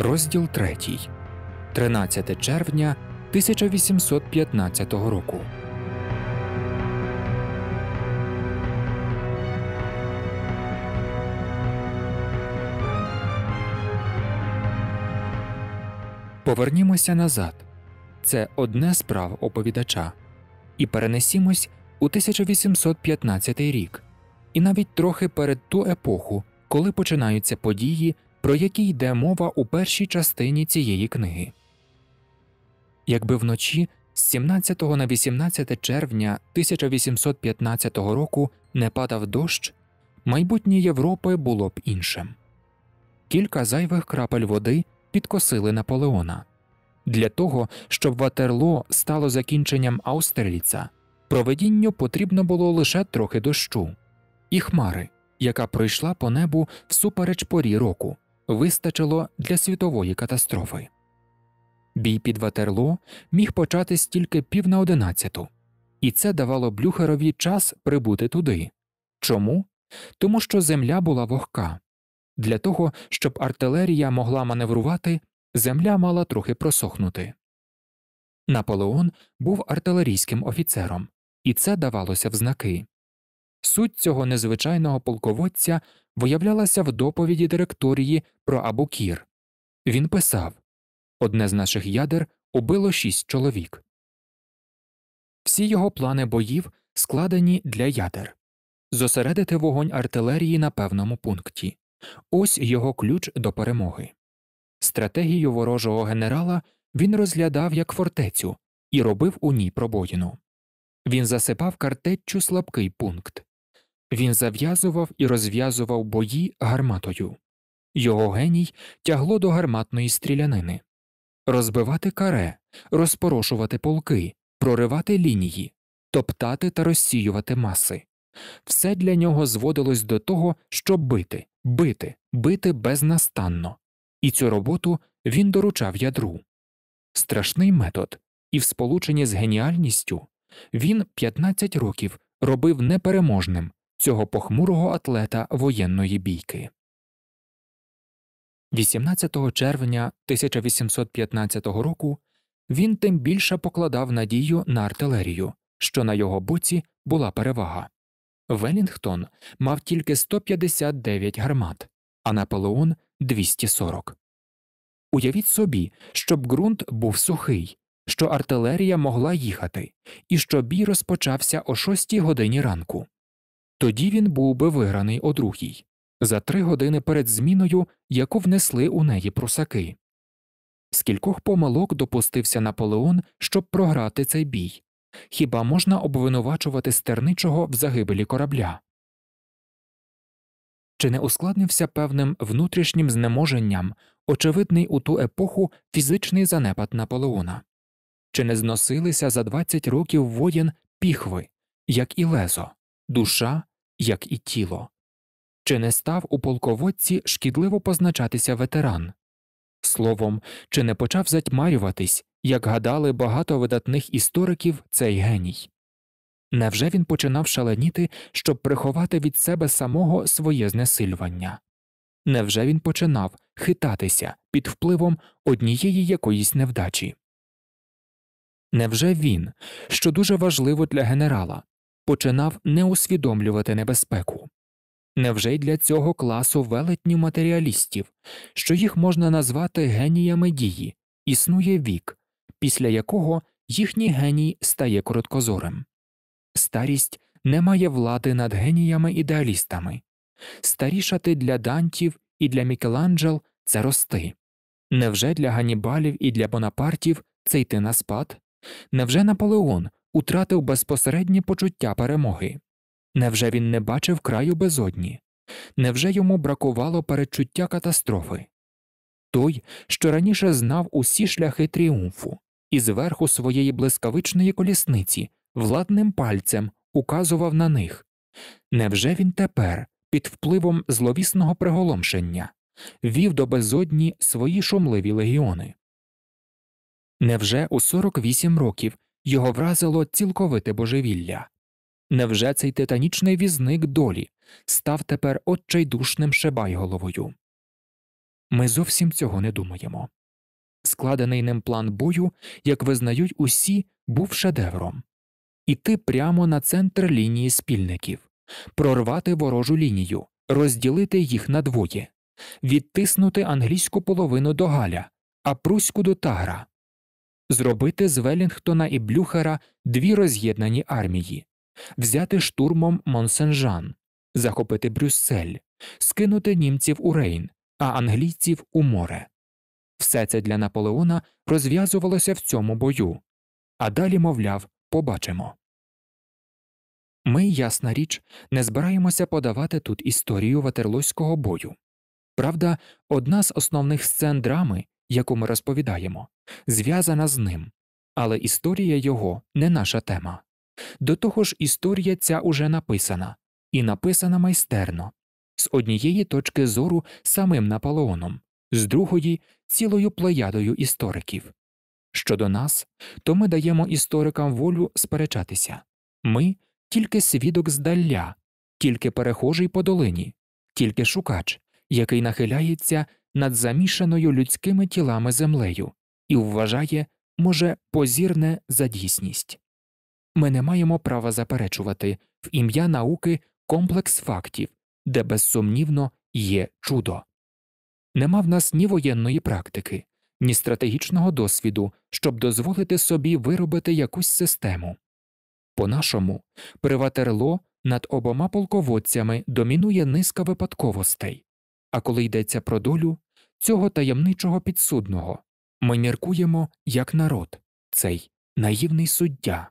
Розділ 3. 13 червня 1815 року. Повернімося назад. Це одне з прав оповідача. І перенесімось у 1815 рік, і навіть трохи перед ту епоху, коли починаються події про які йде мова у першій частині цієї книги. Якби вночі з 17 на 18 червня 1815 року не падав дощ, майбутнє Європи було б іншим. Кілька зайвих крапель води підкосили Наполеона. Для того, щоб Ватерло стало закінченням Аустерліца, проведінню потрібно було лише трохи дощу і хмари, яка пройшла по небу всупереч порі року вистачило для світової катастрофи. Бій під Ватерло міг початись тільки пів на одинадцяту, і це давало Блюхерові час прибути туди. Чому? Тому що земля була вогка. Для того, щоб артилерія могла маневрувати, земля мала трохи просохнути. Наполеон був артилерійським офіцером, і це давалося в знаки. Суть цього незвичайного полководця виявлялася в доповіді директорії про Абукір. Він писав одне з наших ядер убило шість чоловік. Всі його плани боїв складені для ядер зосередити вогонь артилерії на певному пункті. Ось його ключ до перемоги. Стратегію ворожого генерала він розглядав як фортецю і робив у ній пробоїну. Він засипав картеччю слабкий пункт. Він зав'язував і розв'язував бої гарматою. Його геній тягло до гарматної стрілянини розбивати каре, розпорошувати полки, проривати лінії, топтати та розсіювати маси. Все для нього зводилось до того, щоб бити, бити, бити безнастанно, і цю роботу він доручав ядру. Страшний метод, і в сполученні з геніальністю він 15 років робив непереможним цього похмурого атлета воєнної бійки. 18 червня 1815 року він тим більше покладав надію на артилерію, що на його боці була перевага. Велінгтон мав тільки 159 гармат, а Наполеон 240. Уявіть собі, щоб ґрунт був сухий, що артилерія могла їхати, і що бій розпочався о 6 годині ранку тоді він був би виграний о другій, за три години перед зміною, яку внесли у неї прусаки. Скількох помилок допустився Наполеон, щоб програти цей бій. Хіба можна обвинувачувати стерничого в загибелі корабля? Чи не ускладнився певним внутрішнім знеможенням, очевидний у ту епоху фізичний занепад Наполеона? Чи не зносилися за 20 років воєн піхви, як і лезо, душа як і тіло, чи не став у полководці шкідливо позначатися ветеран? Словом, чи не почав затьмарюватись, як гадали багато видатних істориків цей геній? Невже він починав шаленіти, щоб приховати від себе самого своє знесилювання? Невже він починав хитатися під впливом однієї якоїсь невдачі? Невже він, що дуже важливо для генерала, починав не усвідомлювати небезпеку. Невже й для цього класу велетнів матеріалістів, що їх можна назвати геніями дії, існує вік, після якого їхній геній стає короткозорим? Старість не має влади над геніями ідеалістами. Старішати для дантів і для Мікеланджел це рости. Невже для ганібалів і для Бонапартів це йти на спад? Невже Наполеон утратив безпосереднє почуття перемоги? Невже він не бачив краю безодні? Невже йому бракувало передчуття катастрофи? Той, що раніше знав усі шляхи тріумфу, і зверху своєї блискавичної колісниці владним пальцем указував на них. Невже він тепер, під впливом зловісного приголомшення, вів до безодні свої шумливі легіони? Невже у 48 років його вразило цілковите божевілля. Невже цей титанічний візник долі став тепер отчайдушним шебайголовою? Ми зовсім цього не думаємо. Складений ним план бою, як визнають усі, був шедевром іти прямо на центр лінії спільників, прорвати ворожу лінію, розділити їх на двоє, відтиснути англійську половину до Галя, а пруську до Тагра, зробити з Велінгтона і Блюхера дві роз'єднані армії, взяти штурмом Монсенжан, захопити Брюссель, скинути німців у Рейн, а англійців у море. Все це для Наполеона розв'язувалося в цьому бою, а далі, мовляв, побачимо. Ми, ясна річ, не збираємося подавати тут історію ватерлоського бою. Правда, одна з основних сцен драми яку ми розповідаємо, зв'язана з ним, але історія його не наша тема. До того ж, історія ця уже написана, і написана майстерно, з однієї точки зору самим Наполеоном, з другої цілою плеядою істориків. Щодо нас, то ми даємо історикам волю сперечатися ми тільки свідок здалля, тільки перехожий по долині, тільки шукач, який нахиляється над замішаною людськими тілами землею і вважає, може, позірне за дійсність. Ми не маємо права заперечувати в ім'я науки комплекс фактів, де безсумнівно є чудо. Нема в нас ні воєнної практики, ні стратегічного досвіду, щоб дозволити собі виробити якусь систему. По нашому, приватерло над обома полководцями домінує низка випадковостей, а коли йдеться про долю цього таємничого підсудного, ми міркуємо як народ, цей наївний суддя.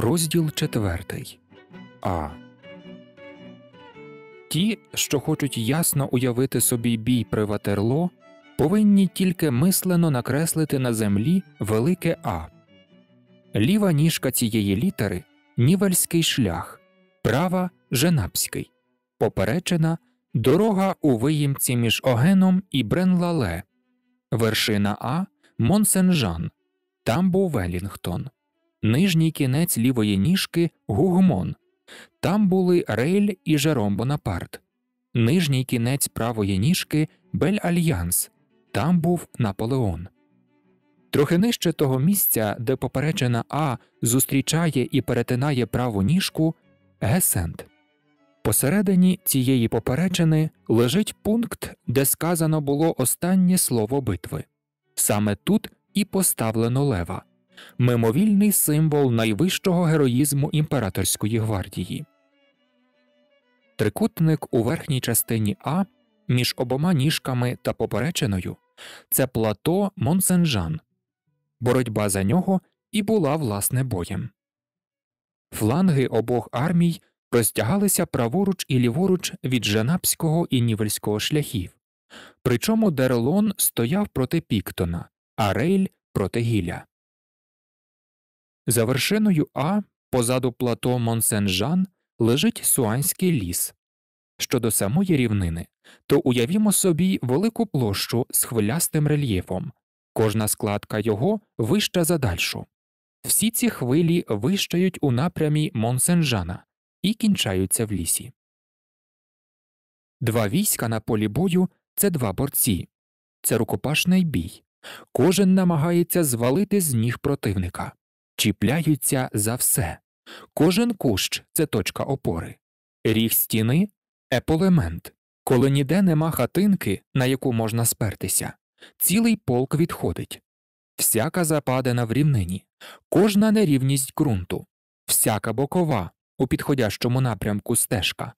Розділ четвертий А Ті, що хочуть ясно уявити собі бій при ватерло, повинні тільки мислено накреслити на землі велике А. Ліва ніжка цієї літери нівельський шлях, права женапський, поперечена дорога у виїмці між Огеном і Бренлале, вершина А Монсенжан. Там був Велінгтон нижній кінець лівої ніжки гугмон. Там були Рейль і Жером Бонапарт, нижній кінець правої ніжки Бель Альянс, там був Наполеон. Трохи нижче того місця, де попереджена А зустрічає і перетинає праву ніжку Гесент. Посередині цієї поперечини лежить пункт, де сказано було останнє слово битви. Саме тут і поставлено лева мимовільний символ найвищого героїзму імператорської гвардії. Трикутник у верхній частині А між обома ніжками та поперечиною це плато Монсенжан, боротьба за нього і була власне боєм. Фланги обох армій простягалися праворуч і ліворуч від Женапського і Нівельського шляхів, причому Дерлон стояв проти Піктона, а Рейль проти Гіля. За вершиною А позаду плато Монсен-Жан лежить Суанський ліс. Щодо самої рівнини, то уявімо собі велику площу з хвилястим рельєфом, кожна складка його вища за дальшу. Всі ці хвилі вищають у напрямі Монсенжана і кінчаються в лісі. Два війська на полі бою це два борці, це рукопашний бій. Кожен намагається звалити з ніг противника чіпляються за все. Кожен кущ це точка опори, ріг стіни еполемент. Коли ніде нема хатинки, на яку можна спертися, цілий полк відходить. Всяка западина в рівнині, кожна нерівність ґрунту, всяка бокова у підходящому напрямку стежка,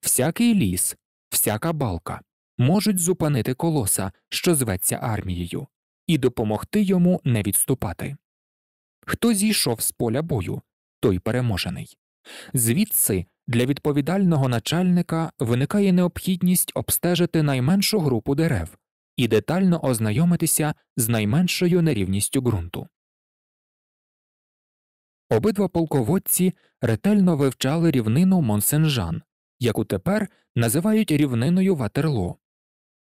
всякий ліс, всяка балка можуть зупинити колоса, що зветься армією, і допомогти йому не відступати. Хто зійшов з поля бою, той переможений. Звідси для відповідального начальника виникає необхідність обстежити найменшу групу дерев і детально ознайомитися з найменшою нерівністю ґрунту. Обидва полководці ретельно вивчали рівнину Монсенжан, яку тепер називають рівниною Ватерло.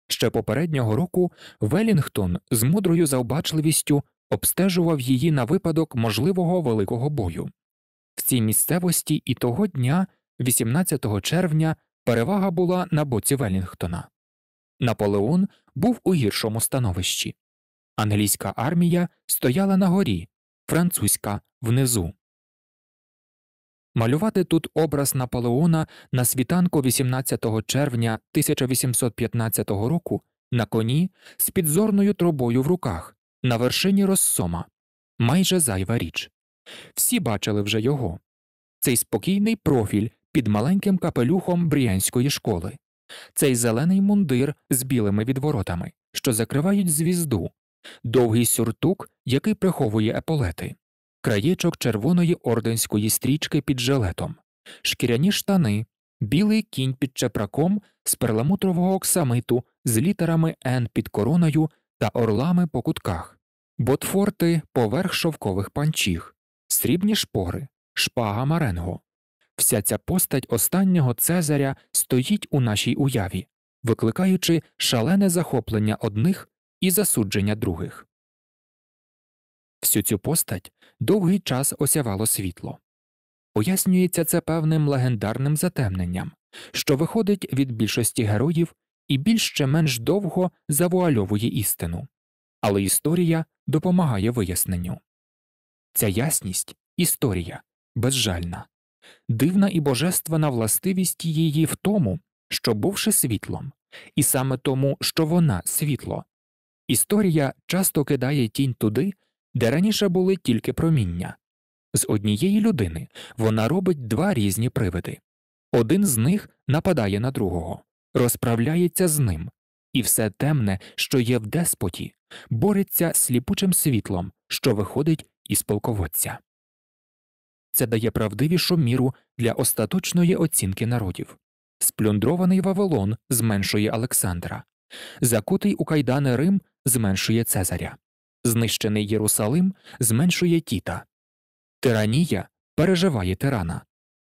Ще попереднього року Велінгтон з мудрою завбачливістю обстежував її на випадок можливого великого бою. В цій місцевості і того дня, 18 червня, перевага була на боці Велінгтона. Наполеон був у гіршому становищі. Англійська армія стояла на горі, французька внизу. Малювати тут образ Наполеона на світанку 18 червня 1815 року на коні з підзорною трубою в руках, на вершині розсома майже зайва річ. Всі бачили вже його цей спокійний профіль під маленьким капелюхом бріянської школи, цей зелений мундир з білими відворотами, що закривають звізду, довгий сюртук, який приховує еполети, краєчок червоної орденської стрічки під жилетом, шкіряні штани, білий кінь під чепраком з перламутрового оксамиту з літерами Н під короною та орлами по кутках, ботфорти поверх шовкових панчіг, срібні шпори, шпага маренго. Вся ця постать останнього Цезаря стоїть у нашій уяві, викликаючи шалене захоплення одних і засудження других. Всю цю постать довгий час осявало світло. Пояснюється це певним легендарним затемненням, що виходить від більшості героїв і більш чи менш довго завуальовує істину, але історія допомагає виясненню. Ця ясність історія безжальна, дивна і божественна властивість її в тому, що бувши світлом, і саме тому, що вона світло. Історія часто кидає тінь туди, де раніше були тільки проміння. З однієї людини вона робить два різні привиди один з них нападає на другого розправляється з ним, і все темне, що є в деспоті, бореться сліпучим світлом, що виходить із полководця. Це дає правдивішу міру для остаточної оцінки народів. Сплюндрований Вавилон зменшує Олександра, закутий у кайдани Рим зменшує Цезаря, знищений Єрусалим зменшує Тіта, тиранія переживає тирана.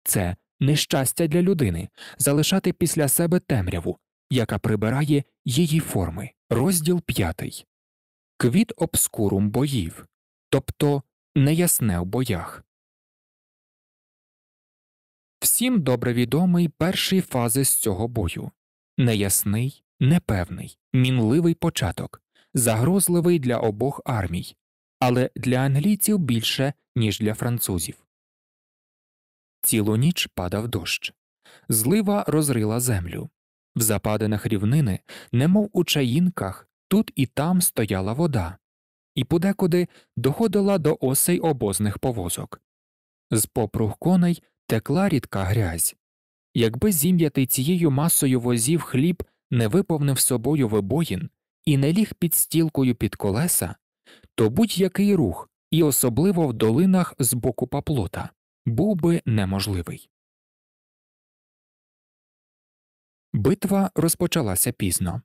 Це нещастя для людини залишати після себе темряву, яка прибирає її форми. Розділ 5. Квіт обскурум боїв, тобто неясне в боях. Всім добре відомий перший фази з цього бою неясний, непевний, мінливий початок, загрозливий для обох армій, але для англійців більше, ніж для французів. Цілу ніч падав дощ, злива розрила землю. В западинах рівнини, немов у чаїнках, тут і там стояла вода, і подекуди доходила до осей обозних повозок. З попруг коней текла рідка грязь. Якби зім'ятий цією масою возів хліб не виповнив собою вибоїн і не ліг під стілкою під колеса, то будь-який рух, і особливо в долинах з боку паплота був би неможливий. Битва розпочалася пізно.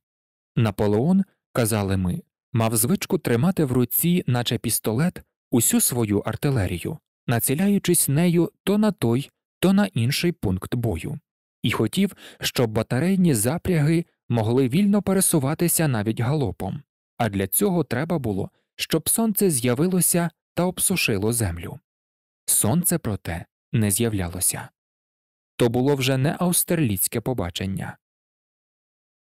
Наполеон, казали ми, мав звичку тримати в руці, наче пістолет, усю свою артилерію, націляючись нею то на той, то на інший пункт бою, і хотів, щоб батарейні запряги могли вільно пересуватися навіть галопом, а для цього треба було, щоб сонце з'явилося та обсушило землю. Сонце, проте, не з'являлося то було вже не австерліцьке побачення.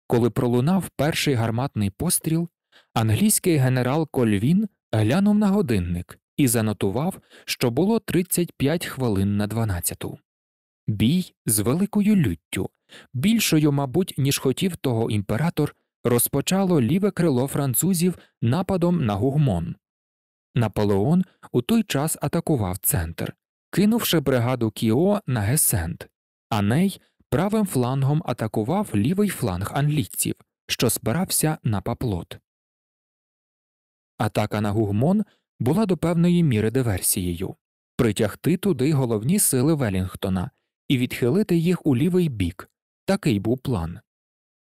Коли пролунав перший гарматний постріл, англійський генерал Кольвін глянув на годинник і занотував, що було 35 хвилин на 12. Бій з великою люттю, більшою, мабуть, ніж хотів того імператор, розпочало ліве крило французів нападом на Гугмон. Наполеон у той час атакував центр, кинувши бригаду Кіо на Гесент, а Ней правим флангом атакував лівий фланг англійців, що спирався на паплот. Атака на Гугмон була до певної міри диверсією притягти туди головні сили Велінгтона і відхилити їх у лівий бік. Такий був план.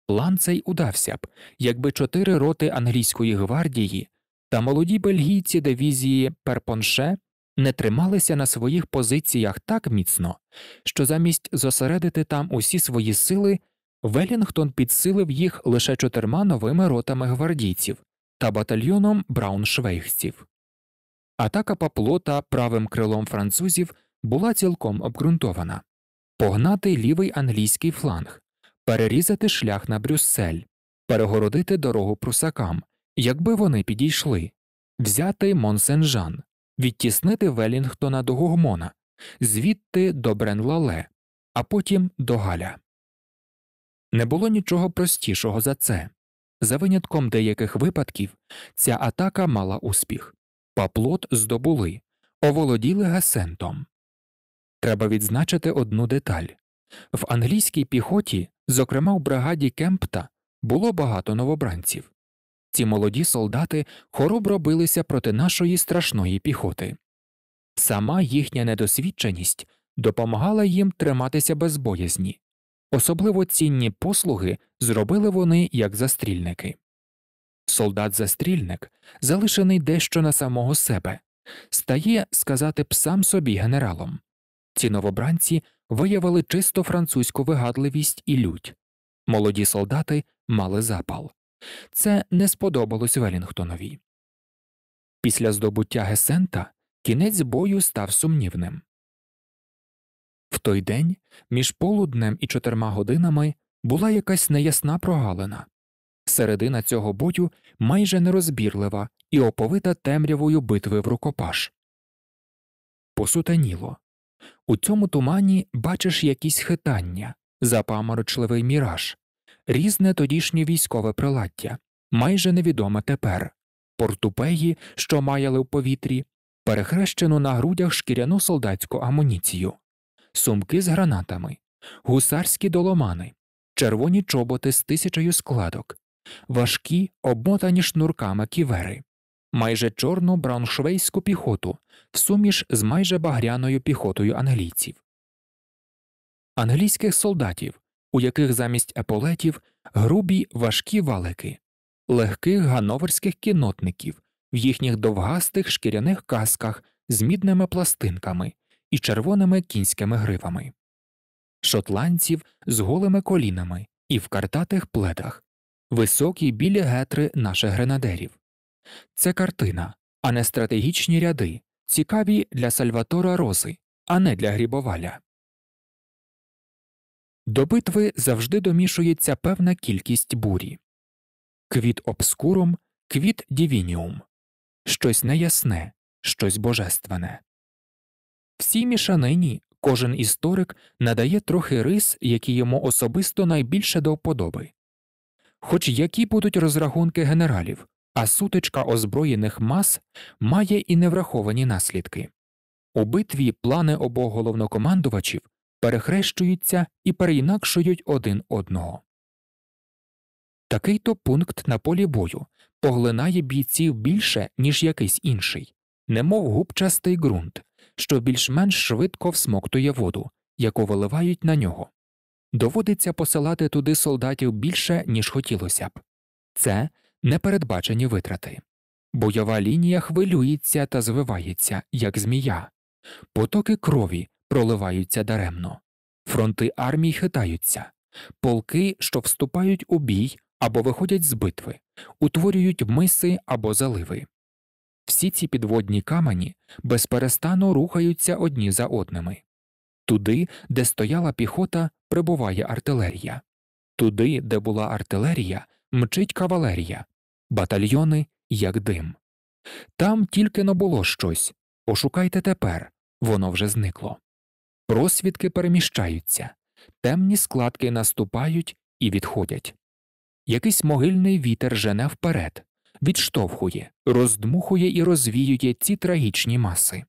План цей удався б, якби чотири роти англійської гвардії та молоді бельгійці дивізії Перпонше не трималися на своїх позиціях так міцно, що замість зосередити там усі свої сили, Велінгтон підсилив їх лише чотирма новими ротами гвардійців та батальйоном брауншвейгців. Атака паплота правим крилом французів була цілком обґрунтована погнати лівий англійський фланг, перерізати шлях на Брюссель, перегородити дорогу прусакам якби вони підійшли, взяти Монсенжан, відтіснити Велінгтона до Гугмона, звідти до Бренлале, а потім до Галя. Не було нічого простішого за це. За винятком деяких випадків ця атака мала успіх. Паплот здобули, оволоділи гасентом. Треба відзначити одну деталь в англійській піхоті, зокрема в бригаді Кемпта, було багато новобранців. Ці молоді солдати хоробро билися проти нашої страшної піхоти. Сама їхня недосвідченість допомагала їм триматися без боязні. Особливо цінні послуги зробили вони як застрільники. Солдат застрільник, залишений дещо на самого себе, стає сказати б сам собі генералом. Ці новобранці виявили чисто французьку вигадливість і лють. Молоді солдати мали запал. Це не сподобалось Велінгтонові. Після здобуття Гесента кінець бою став сумнівним. В той день між полуднем і чотирма годинами була якась неясна прогалина. Середина цього бою майже нерозбірлива і оповита темрявою битви в рукопаш. Посутаніло. У цьому тумані бачиш якісь хитання, запаморочливий міраж, різне тодішнє військове приладдя, майже невідоме тепер, портупеї, що маяли в повітрі, перехрещену на грудях шкіряну солдатську амуніцію, сумки з гранатами, гусарські доломани, червоні чоботи з тисячею складок, важкі, обмотані шнурками ківери. Майже чорну брауншвейську піхоту в суміш з майже багряною піхотою англійців, англійських солдатів, у яких замість еполетів грубі важкі валики, легких гановерських кінотників в їхніх довгастих шкіряних касках з мідними пластинками і червоними кінськими гривами, шотландців з голими колінами і в картатих пледах, високі білі гетри наших гренадерів. Це картина, а не стратегічні ряди, цікаві для Сальватора Рози, а не для Грібоваля. До битви завжди домішується певна кількість бурі квіт обскуром, квіт дівініум, щось неясне, щось божественне. Всій мішанині кожен історик надає трохи рис, які йому особисто найбільше до вподоби. Хоч які будуть розрахунки генералів, а сутичка озброєних мас має і невраховані наслідки. У битві плани обох головнокомандувачів перехрещуються і переінакшують один одного. Такий то пункт на полі бою поглинає бійців більше, ніж якийсь інший, немов губчастий ґрунт, що більш-менш швидко всмоктує воду, яку виливають на нього. Доводиться посилати туди солдатів більше, ніж хотілося б це непередбачені витрати. Бойова лінія хвилюється та звивається, як змія, потоки крові проливаються даремно, фронти армій хитаються, полки, що вступають у бій або виходять з битви, утворюють миси або заливи. Всі ці підводні камені безперестану рухаються одні за одними. Туди, де стояла піхота, прибуває артилерія, туди, де була артилерія, мчить кавалерія, батальйони як дим. Там тільки не було щось. Пошукайте тепер, воно вже зникло. Просвідки переміщаються, темні складки наступають і відходять. Якийсь могильний вітер жене вперед, відштовхує, роздмухує і розвіює ці трагічні маси.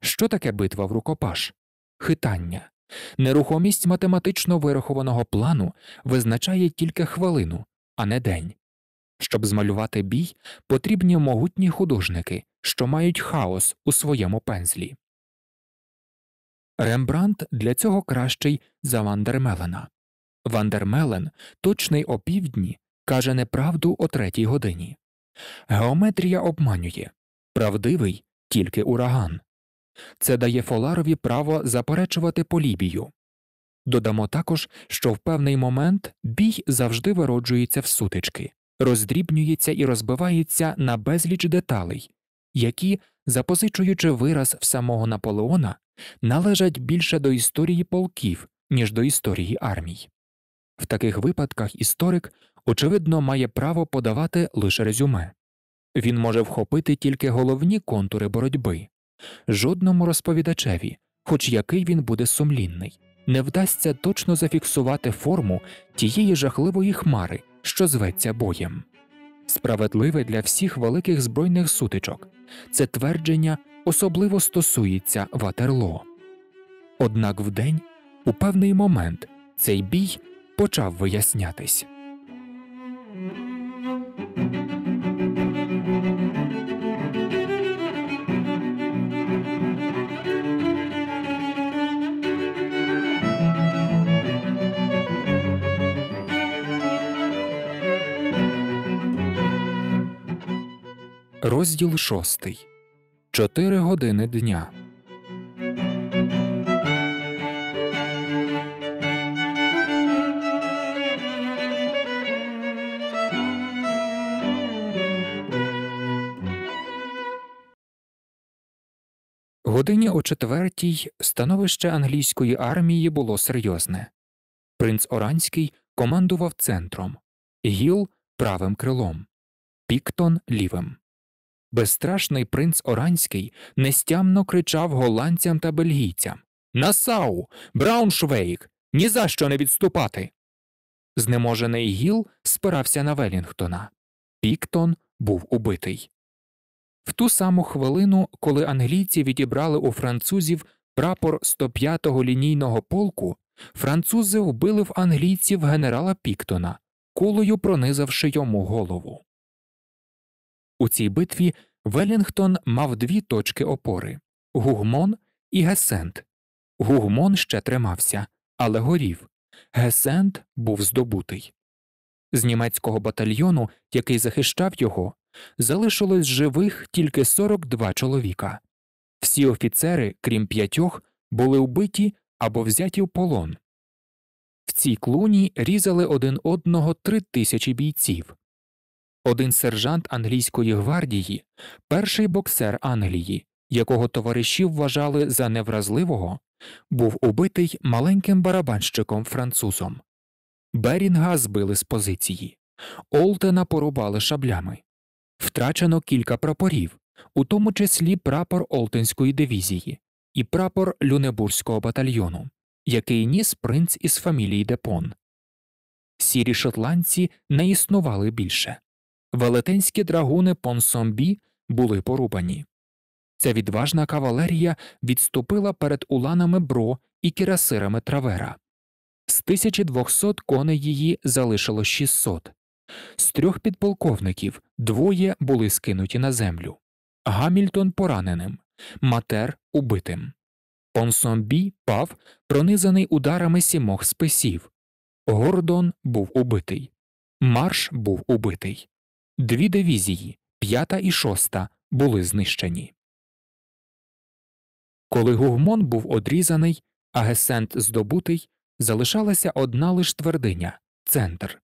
Що таке битва в рукопаш? Хитання. Нерухомість математично вирахованого плану визначає тільки хвилину, а не день. Щоб змалювати бій, потрібні могутні художники, що мають хаос у своєму пензлі. Рембрандт для цього кращий за Вандермелена. Вандермелен, точний о півдні, каже неправду о третій годині. Геометрія обманює правдивий тільки ураган. Це дає Фоларові право заперечувати полібію. Додамо також, що в певний момент бій завжди вироджується в сутички, роздрібнюється і розбивається на безліч деталей, які запозичуючи вираз в самого Наполеона, належать більше до історії полків, ніж до історії армій. В таких випадках історик, очевидно, має право подавати лише резюме він може вхопити тільки головні контури боротьби, жодному розповідачеві, хоч який він буде сумлінний. Не вдасться точно зафіксувати форму тієї жахливої хмари, що зветься боєм справедливе для всіх великих збройних сутичок. Це твердження особливо стосується Ватерло. Однак вдень, у певний момент, цей бій почав вияснятись. Розділ шостий. Чотири години дня. Годині о четвертій становище англійської армії було серйозне. Принц Оранський командував центром, Гіл правим крилом, Піктон лівим. Безстрашний принц Оранський нестямно кричав голландцям та бельгійцям Насау, Брауншвейк! Ні за що не відступати. Знеможений гіл спирався на Велінгтона. Піктон був убитий. В ту саму хвилину, коли англійці відібрали у французів прапор 105-го лінійного полку, французи вбили в англійців генерала Піктона, кулею пронизавши йому голову. У цій битві Велінгтон мав дві точки опори Гугмон і Гесент. Гугмон ще тримався, але горів. Гесент був здобутий. З німецького батальйону, який захищав його, залишилось живих тільки 42 чоловіка. Всі офіцери, крім п'ятьох, були вбиті або взяті в полон. В цій клуні різали один одного три тисячі бійців, один сержант англійської гвардії, перший боксер Англії, якого товариші вважали за невразливого, був убитий маленьким барабанщиком французом. Берінга збили з позиції, Олтена порубали шаблями. Втрачено кілька прапорів, у тому числі прапор Олтенської дивізії і прапор Люнебурзького батальйону, який ніс принц із фамілії Депон. Сірі шотландці не існували більше. Велетенські драгуни Понсомбі були порубані. Ця відважна кавалерія відступила перед уланами бро і кірасирами травера. З 1200 коней її залишило 600. З трьох підполковників двоє були скинуті на землю. Гамільтон пораненим, матер убитим. Понсомбі пав, пронизаний ударами сімох списів. Гордон був убитий. Марш був убитий. Дві дивізії, п'ята і шоста, були знищені. Коли Гугмон був одрізаний, а Гесент здобутий, залишалася одна лише твердиня центр.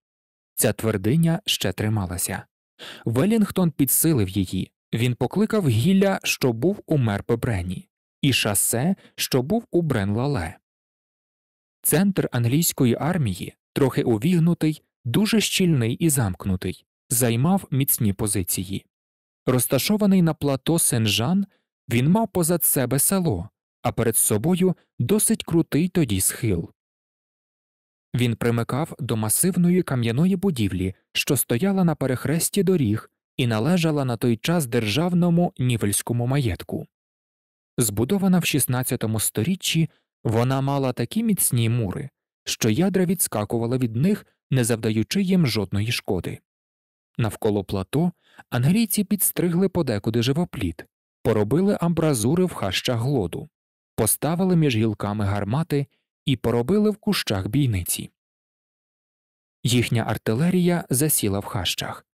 Ця твердиня ще трималася. Велінгтон підсилив її, він покликав гілля, що був у Мерпебрені, і шасе, що був у Бренлале. Центр англійської армії, трохи увігнутий, дуже щільний і замкнутий, займав міцні позиції. Розташований на плато Сенжан, він мав позад себе село, а перед собою досить крутий тоді схил. Він примикав до масивної кам'яної будівлі, що стояла на перехресті доріг і належала на той час державному нівельському маєтку. Збудована в XVI сторіччі, вона мала такі міцні мури, що ядра відскакували від них, не завдаючи їм жодної шкоди. Навколо плато англійці підстригли подекуди живопліт, поробили амбразури в хащах глоду, поставили між гілками гармати і поробили в кущах бійниці. Їхня артилерія засіла в хащах.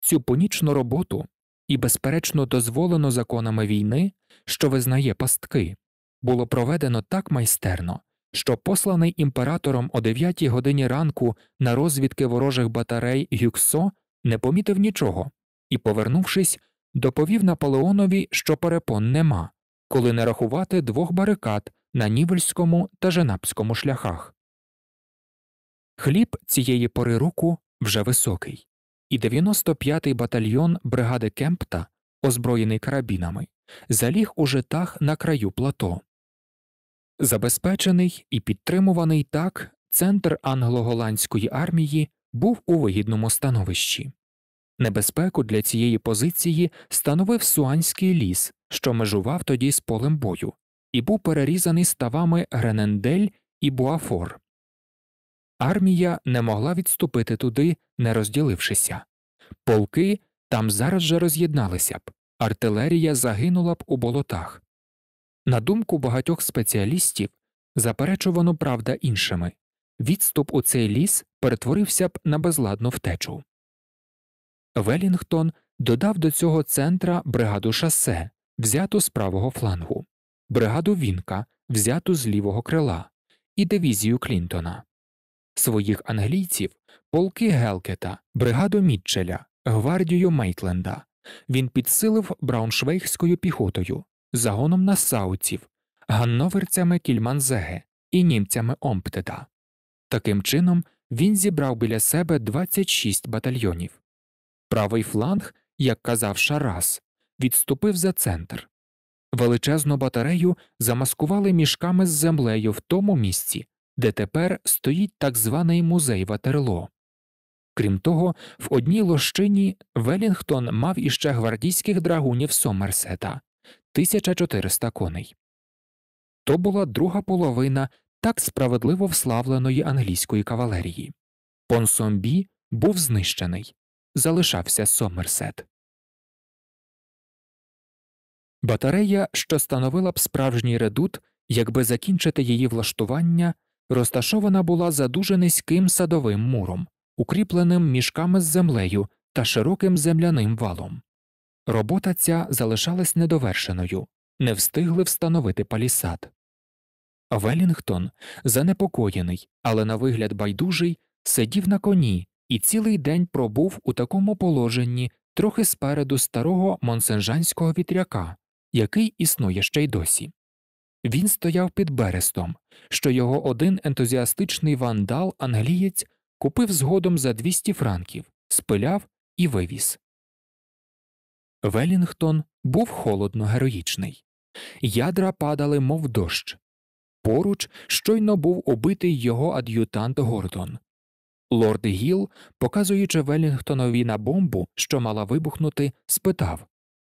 Цю понічну роботу і, безперечно, дозволено законами війни, що визнає пастки, було проведено так майстерно, що посланий імператором о 9 годині ранку на розвідки ворожих батарей Гюксо не помітив нічого і, повернувшись, доповів Наполеонові, що перепон нема, коли не рахувати двох барикад на Нівельському та Женапському шляхах. Хліб цієї пори року вже високий, і 95-й батальйон бригади Кемпта, озброєний карабінами, заліг у житах на краю плато. Забезпечений і підтримуваний так центр англо-голландської армії був у вигідному становищі. Небезпеку для цієї позиції становив Суанський ліс, що межував тоді з полем бою, і був перерізаний ставами Гренендель і Буафор. Армія не могла відступити туди, не розділившися. Полки там зараз же роз'єдналися б, артилерія загинула б у болотах. На думку багатьох спеціалістів, заперечувано правда іншими відступ у цей ліс перетворився б на безладну втечу. Велінгтон додав до цього центра бригаду шасе, взяту з правого флангу, бригаду Вінка, взяту з лівого крила, і дивізію Клінтона, своїх англійців, полки Гелкета, бригаду Мітчеля, гвардію Мейтленда. Він підсилив брауншвейгською піхотою, загоном насауців, ганноверцями кільманзеге і німцями Омптеда. Таким чином він зібрав біля себе 26 батальйонів. Правий фланг, як казав Шарас, відступив за центр. Величезну батарею замаскували мішками з землею в тому місці, де тепер стоїть так званий музей Ватерло. Крім того, в одній лощині Велінгтон мав іще гвардійських драгунів Сомерсета 1400 коней. То була друга половина так справедливо вславленої англійської кавалерії. Понсомбі був знищений, залишався Сомерсет. Батарея, що становила б справжній редут, якби закінчити її влаштування, розташована була за дуже низьким садовим муром, укріпленим мішками з землею та широким земляним валом. Робота ця залишалась недовершеною, не встигли встановити палісад. Велінгтон, занепокоєний, але на вигляд байдужий, сидів на коні і цілий день пробув у такому положенні трохи спереду старого монсенжанського вітряка, який існує ще й досі. Він стояв під берестом, що його один ентузіастичний вандал англієць купив згодом за 200 франків, спиляв і вивіз. Велінгтон був холодно героїчний. Ядра падали, мов дощ, Поруч щойно був убитий його ад'ютант Гордон. Лорд Гіл, показуючи Велінгтонові на бомбу, що мала вибухнути, спитав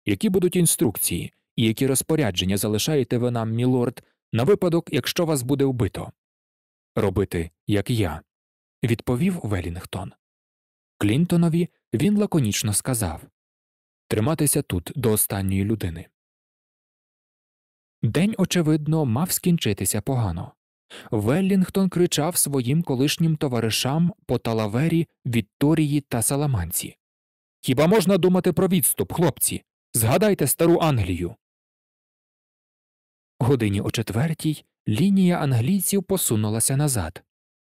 Які будуть інструкції і які розпорядження залишаєте ви нам, мілорд, на випадок, якщо вас буде вбито? Робити, як я, відповів Велінгтон. Клінтонові він лаконічно сказав Триматися тут до останньої людини. День, очевидно, мав скінчитися погано. Веллінгтон кричав своїм колишнім товаришам по талавері, Вітторії та Саламанці Хіба можна думати про відступ, хлопці? Згадайте стару Англію. Годині о четвертій лінія англійців посунулася назад.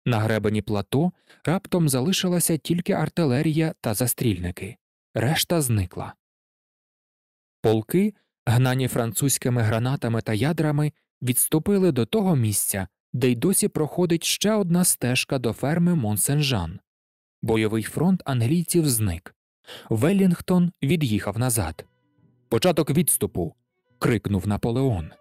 На гребені плато раптом залишилася тільки артилерія та застрільники. Решта зникла. Полки гнані французькими гранатами та ядрами, відступили до того місця, де й досі проходить ще одна стежка до ферми Монсенжан. Бойовий фронт англійців зник. Веллінгтон від'їхав назад. Початок відступу. крикнув Наполеон.